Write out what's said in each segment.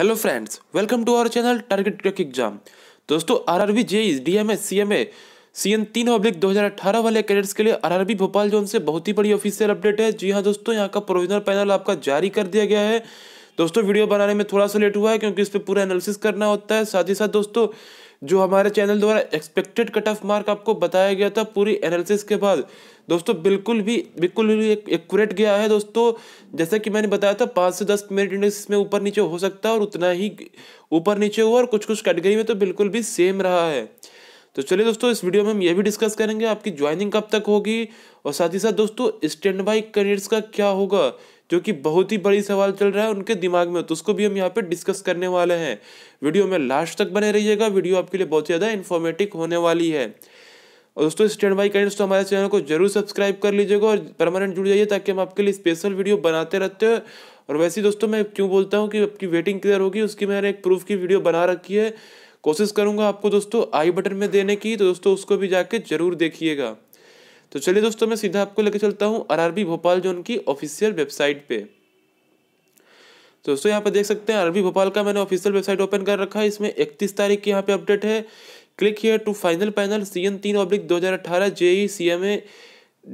hello friends welcome to our channel target tech exam दोस्तों RRB M A C CEN तीन oblique अठारह वाले cadets के लिए आरआरबी भोपाल जोन से बहुत ही बड़ी ऑफिशियल अपडेट है जी हाँ दोस्तों यहाँ का प्रोविजनल पैनल आपका जारी कर दिया गया है दोस्तों वीडियो बनाने में थोड़ा सा लेट हुआ है क्योंकि इस पर पूरा एनालिसिस करना होता है साथ ही साथ दोस्तों जो हमारे चैनल द्वारा एक्सपेक्टेड कट ऑफ मार्क आपको बताया गया था पूरी एनालिसिस के बाद दोस्तों बिल्कुल भी बिल्कुल भी एक्यूरेट गया है दोस्तों जैसा कि मैंने बताया था पाँच से दस मिनट इंडेक्स में ऊपर नीचे हो सकता है और उतना ही ऊपर नीचे हुआ और कुछ कुछ कैटेगरी में तो बिल्कुल भी सेम रहा है तो चलिए दोस्तों इस वीडियो में हम ये भी डिस्कस करेंगे आपकी ज्वाइनिंग कब तक होगी और साथ ही साथ दोस्तों स्टैंड बाई करियर्स का क्या होगा जो कि बहुत ही बड़ी सवाल चल रहा है उनके दिमाग में तो उसको भी हम यहाँ पे डिस्कस करने वाले हैं वीडियो में लास्ट तक बने रहिएगा वीडियो आपके लिए बहुत ज़्यादा इन्फॉर्मेटिव होने वाली है और दोस्तों स्टैंड बाई कैंड तो हमारे चैनल को जरूर सब्सक्राइब कर लीजिएगा और परमानेंट जुड़ जाइए ताकि हम आपके लिए स्पेशल वीडियो बनाते रहते हैं और वैसे ही दोस्तों मैं क्यों बोलता हूँ कि आपकी वेटिंग क्लियर होगी उसकी मैंने एक प्रूफ की वीडियो बना रखी है कोशिश करूँगा आपको दोस्तों आई बटन में देने की तो दोस्तों उसको भी जाके जरूर देखिएगा तो चलिए दोस्तों मैं सीधा आपको लेकर चलता हूँ आरआरबी भोपाल जोन की ऑफिशियल वेबसाइट पे तो दोस्तों यहाँ पर देख सकते हैं आरबी भोपाल का मैंने ऑफिशियल वेबसाइट ओपन कर रखा है इसमें इकतीस तारीख की यहाँ पे अपडेट है click here to final panel C N तीन ऑब्लिक दो हज़ार अठारह E C M A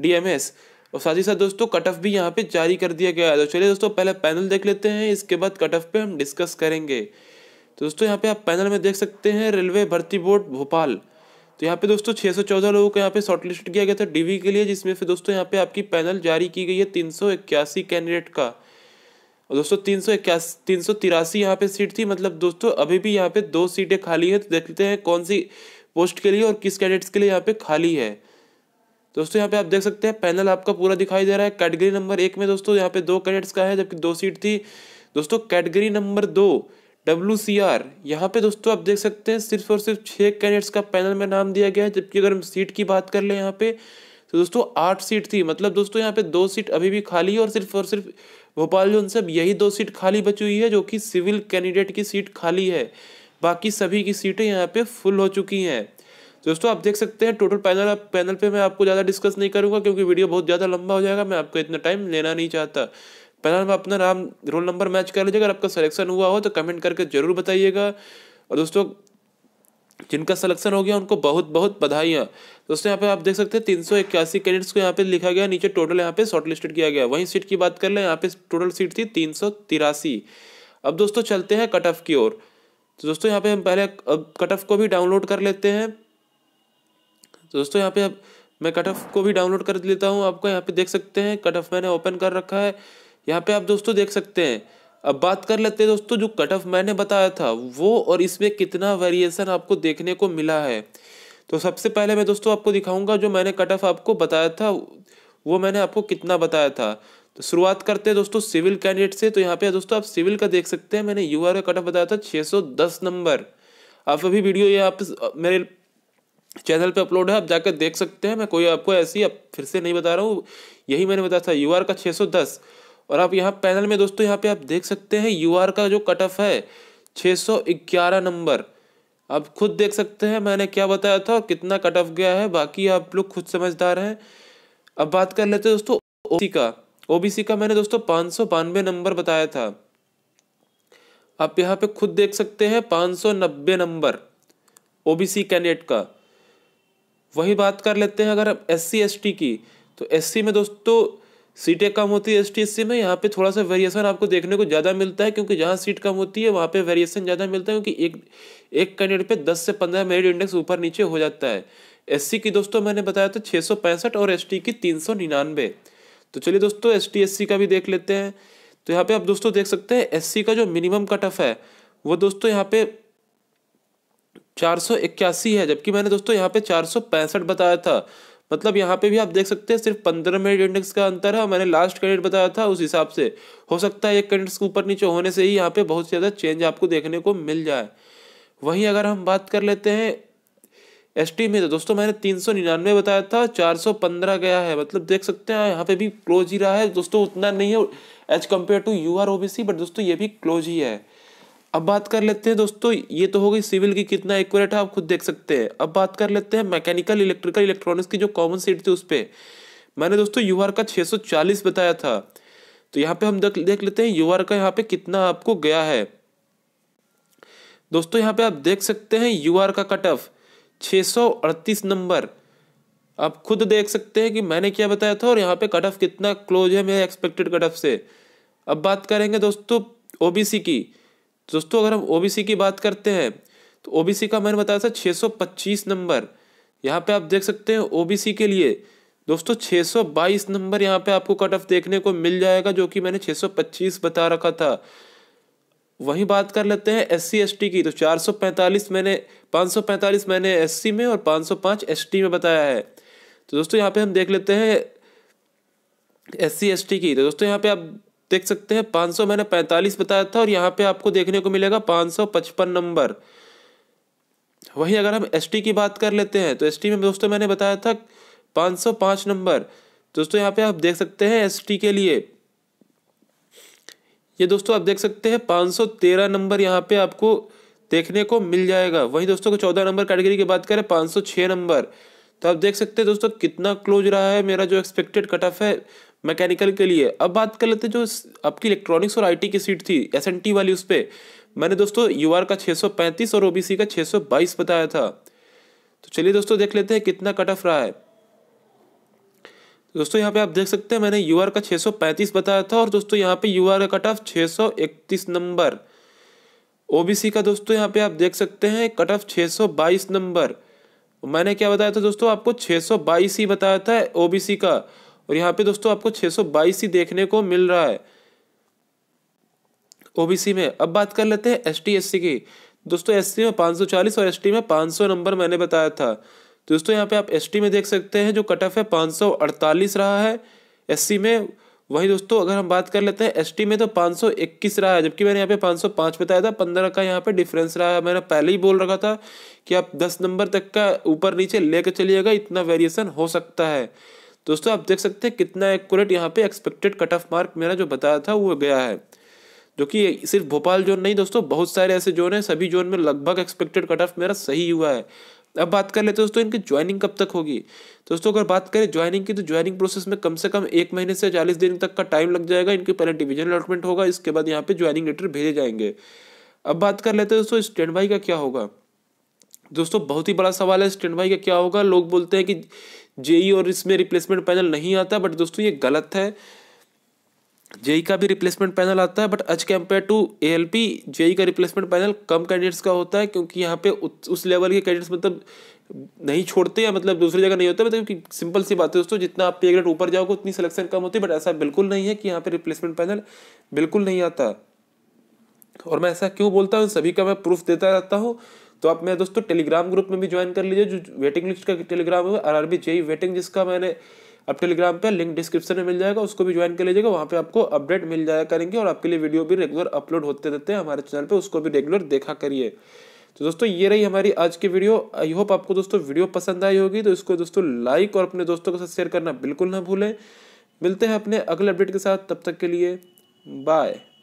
D M S और साथ ही साथ दोस्तों कट ऑफ भी यहाँ पे जारी कर दिया गया है तो चलिए दोस्तों पहले पैनल देख लेते हैं इसके बाद कट ऑफ पे हम डिस्कस करेंगे तो दोस्तों यहाँ पे आप पैनल में देख सकते हैं रेलवे भर्ती बोर्ड भोपाल तो यहाँ पे दोस्तों 614 लोगों को यहाँ पे शॉर्टलिस्ट किया गया था डीवी के लिए जिसमें फिर दोस्तों यहाँ पे आपकी पैनल जारी की गई है तीन कैंडिडेट का और दोस्तों तीन सौ इक्यासी तीन सौ तिरासी यहाँ पे सीट थी मतलब दोस्तों अभी भी यहाँ पे दो सीटें खाली है तो देखते हैं कौन सी पोस्ट के लिए और किस कैंडिडेट्स के लिए यहाँ पे खाली है दोस्तों यहाँ पे आप देख सकते हैं पैनल आपका पूरा दिखाई दे रहा है कैटेगरी नंबर एक में दोस्तों यहाँ पे दो कैंडिडेट्स का है जबकि दो सीट थी दोस्तों कैटेगरी नंबर दो डब्ल्यू सी आर यहाँ पर दोस्तों आप देख सकते हैं सिर्फ और सिर्फ छः कैंडिडेट्स का पैनल में नाम दिया गया है जबकि अगर हम सीट की बात कर लें यहाँ पे तो दोस्तों आठ सीट थी मतलब दोस्तों यहाँ पे दो सीट अभी भी खाली है और सिर्फ और सिर्फ भोपाल जो उन सब यही दो सीट खाली बची हुई है जो कि सिविल कैंडिडेट की सीट खाली है बाकी सभी की सीटें यहाँ पे फुल हो चुकी हैं दोस्तों आप देख सकते हैं टोटल पैनल पैनल पे मैं आपको ज़्यादा डिस्कस नहीं करूँगा क्योंकि वीडियो बहुत ज़्यादा लंबा हो जाएगा मैं आपको इतना टाइम लेना नहीं चाहता पहला नंबर अपना नाम रोल नंबर मैच कर लीजिएगा अगर आपका सिलेक्शन हुआ हो तो कमेंट करके ज़रूर बताइएगा और दोस्तों जिनका सिलेक्शन हो गया उनको बहुत बहुत बधाइयाँ दोस्तों यहाँ पे आप देख सकते हैं तीन सौ इक्यासी कैंडिडेट्स को यहाँ पे लिखा गया नीचे टोटल यहाँ पे शॉर्टलिस्टेड किया गया वहीं सीट की बात कर लें यहाँ पे टोटल सीट थी तीन सौ तिरासी अब दोस्तों चलते हैं कट ऑफ की ओर तो दोस्तों यहाँ पे हम पहले अब कट ऑफ को भी डाउनलोड कर लेते हैं तो दोस्तों यहाँ पे अब मैं कट ऑफ को भी डाउनलोड कर लेता हूँ आपको यहाँ पे देख सकते हैं कट ऑफ मैंने ओपन कर रखा है यहाँ पे आप दोस्तों देख सकते हैं अब बात कर लेते हैं दोस्तों जो कट ऑफ मैंने बताया था वो और इसमें कितना वेरिएशन आपको देखने को मिला है तो सबसे पहले मैं दोस्तों आपको दिखाऊंगा जो मैंने कट ऑफ आपको बताया था वो मैंने आपको कितना बताया था तो शुरुआत करते हैं दोस्तों सिविल कैंडिडेट से तो यहाँ पे दोस्तों आप सिविल का देख सकते हैं मैंने यू का कट ऑफ बताया था छः नंबर आप अभी वीडियो ये आप मेरे चैनल पे अपलोड है आप जाकर देख सकते हैं मैं कोई आपको ऐसी आप फिर से नहीं बता रहा हूँ यही मैंने बताया था यू का 610 और आप यहाँ पैनल में दोस्तों यहाँ पे आप देख सकते हैं यू का जो कट ऑफ है 611 नंबर आप खुद देख सकते हैं मैंने क्या बताया था कितना कट ऑफ गया है बाकी आप लोग खुद समझदार हैं अब बात कर लेते हैं दोस्तों ओबीसी का ओबीसी का मैंने दोस्तों पाँच नंबर बताया था आप यहाँ पे खुद देख सकते हैं नब्बे नंबर ओबीसी कैंडिडेट का वही बात कर लेते हैं अगर आप एस सी की तो एस में दोस्तों सीटें कम होती है एस में यहाँ पे थोड़ा सा वेरिएशन आपको देखने को ज़्यादा मिलता है क्योंकि जहाँ सीट कम होती है वहाँ पे वेरिएशन ज़्यादा मिलता है क्योंकि एक एक कैंडिडेट पे 10 से 15 मेरिट इंडेक्स ऊपर नीचे हो जाता है एससी की दोस्तों मैंने बताया था छः और एस की तीन तो चलिए दोस्तों एस टी का भी देख लेते हैं तो यहाँ पर आप दोस्तों देख सकते हैं एस का जो मिनिमम कट ऑफ है वो दोस्तों यहाँ पे चार है जबकि मैंने दोस्तों यहाँ पे चार बताया था मतलब यहाँ पे भी आप देख सकते हैं सिर्फ पंद्रह मिनट इंडेक्स का अंतर है मैंने लास्ट का बताया था उस हिसाब से हो सकता है एक कैंडल्स के ऊपर नीचे होने से ही यहाँ पे बहुत ज़्यादा चेंज आपको देखने को मिल जाए वहीं अगर हम बात कर लेते हैं एस टी में तो दोस्तों मैंने तीन सौ निन्यानवे बताया था चार सौ पंद्रह गया है मतलब देख सकते हैं यहाँ पे भी क्लोज ही रहा है दोस्तों उतना नहीं है as compare to U R O B C but दोस्तों ये भी क्लोज ही है अब बात कर लेते हैं दोस्तों ये तो हो गई सिविल की कितना एक्यूरेट है आप खुद देख सकते हैं अब बात कर लेते हैं मैकेनिकल इलेक्ट्रिकल इलेक्ट्रॉनिक्स की जो कॉमन सीट थी उस पर मैंने दोस्तों यू का 640 बताया था तो यहाँ पे हम देख लेते हैं यू का यहाँ पे कितना आपको गया है दोस्तों यहाँ पे आप देख सकते हैं यू का कट ऑफ 638 नंबर आप खुद देख सकते हैं कि मैंने क्या बताया था और यहाँ पे कट ऑफ कितना क्लोज है मेरे एक्सपेक्टेड कट ऑफ से अब बात करेंगे दोस्तों ओबीसी की दोस्तों अगर हम ओबीसी की बात करते हैं तो ओबीसी का मैंने बताया था 625 नंबर यहाँ पे आप देख सकते हैं ओबीसी के लिए दोस्तों 622 नंबर यहाँ पे आपको कट ऑफ देखने को मिल जाएगा जो कि मैंने 625 बता रखा था वहीं बात कर लेते हैं एस सी की तो 445 मैंने 545 मैंने एस में और 505 एसटी में बताया है तो दोस्तों यहाँ पे हम देख लेते हैं एस सी की तो दोस्तों यहाँ पे आप देख सकते हैं 500 मैंने 45 बताया था और यहाँ पे आपको देखने को मिलेगा 555 नंबर वहीं अगर हम एसटी की बात कर लेते हैं तो एसटी में दोस्तों मैंने बताया था 505 नंबर दोस्तों यहाँ पे आप देख सकते हैं एसटी के लिए ये दोस्तों आप देख सकते हैं 513 नंबर यहाँ पे आपको देखने को मिल जाएगा वहीं दोस्तों को 14 नंबर कैटेगरी की बात करें 506 नंबर तो आप देख सकते हैं दोस्तों कितना क्लोज रहा है मेरा जो एक्सपेक्टेड कट ऑफ है मैकेनिकल के लिए अब बात कर लेते जो आपकी इलेक्ट्रॉनिक्स और आईटी की सीट थी एस वाली उस पर मैंने दोस्तों यू का 635 और ओबीसी का 622 बताया था तो चलिए दोस्तों देख लेते हैं कितना कट ऑफ रहा है दोस्तों यहाँ पे आप देख सकते हैं मैंने यू का 635 बताया था और दोस्तों यहाँ पे यू का कट ऑफ छः नंबर ओबीसी का दोस्तों यहाँ पे आप देख सकते हैं कट ऑफ छः नंबर मैंने क्या बताया था दोस्तों आपको 622 ही बताया था ओ का और यहाँ पे दोस्तों आपको 622 ही देखने को मिल रहा है ओबीसी में अब बात कर लेते हैं एस टी की दोस्तों एस में 540 और एस में 500 नंबर मैंने बताया था दोस्तों यहाँ पे आप एस में देख सकते हैं जो कट ऑफ है अड़तालीस रहा है एस में वही दोस्तों अगर हम बात कर लेते हैं एस में तो 521 रहा है जबकि मैंने यहाँ पे 505 बताया था 15 का यहाँ पे डिफरेंस रहा है मैंने पहले ही बोल रखा था कि आप 10 नंबर तक का ऊपर नीचे लेकर चलिएगा इतना वेरिएशन हो सकता है दोस्तों आप देख सकते हैं कितना एक्यूरेट यहाँ पे एक्सपेक्टेड कट ऑफ मार्क मेरा जो बताया था वो गया है जो कि सिर्फ भोपाल जोन नहीं दोस्तों बहुत सारे ऐसे जोन हैं सभी जोन में लगभग एक्सपेक्टेड कट ऑफ मेरा सही हुआ है अब बात कर लेते दोस्तों इनकी ज्वाइनिंग कब तक होगी दोस्तों अगर बात करें ज्वाइनिंग की तो ज्वाइनिंग प्रोसेस में कम से कम एक महीने से चालीस दिन तक का टाइम लग जाएगा इनके पहले डिविजन अलॉटमेंट होगा इसके बाद यहाँ पे ज्वाइनिंग लेटर भेजे जाएंगे अब बात कर लेते हैं दोस्तों स्टैंड बाई का क्या होगा दोस्तों बहुत ही बड़ा सवाल है स्टैंड बाई का क्या होगा लोग बोलते हैं कि जेई और इसमें रिप्लेसमेंट पैनल नहीं आता बट दोस्तों ये गलत है जेई का भी रिप्लेसमेंट पैनल आता है but as compare to A L P JE का रिप्लेसमेंट पैनल कम कैंडिडेट्स का होता है क्योंकि यहाँ पे उस लेवल के कैंडिडेट्स मतलब नहीं छोड़ते या मतलब दूसरी जगह नहीं होता मतलब क्योंकि सिंपल सी बात है दोस्तों जितना आप पे ग्रेड ऊपर जाओगे उतनी सिलेक्शन कम होती है बट ऐसा बिल्कुल नहीं है कि यहाँ पे रिप्लेसमेंट पैनल बिल्कुल नहीं आता और मैं ऐसा क्यों बोलता हूँ सभी का मैं प्रूफ देता रहता हूँ तो आप मेरे दोस्तों टेलीग्राम ग्रुप में भी ज्वाइन कर लीजिए जो वेटिंग लिस्ट का टेलीग्राम है R R B JE waiting जिसका मैंने अब टेलीग्राम पे लिंक डिस्क्रिप्शन में मिल जाएगा उसको भी ज्वाइन कर लीजिएगा वहाँ पे आपको अपडेट मिल जाया करेंगे और आपके लिए वीडियो भी रेगुलर अपलोड होते रहते हैं हमारे चैनल पे उसको भी रेगुलर देखा करिए तो दोस्तों ये रही हमारी आज की वीडियो आई होप आपको दोस्तों वीडियो पसंद आई होगी तो इसको दोस्तों लाइक और अपने दोस्तों के साथ शेयर करना बिल्कुल ना भूलें मिलते हैं अपने अगले अपडेट के साथ तब तक के लिए बाय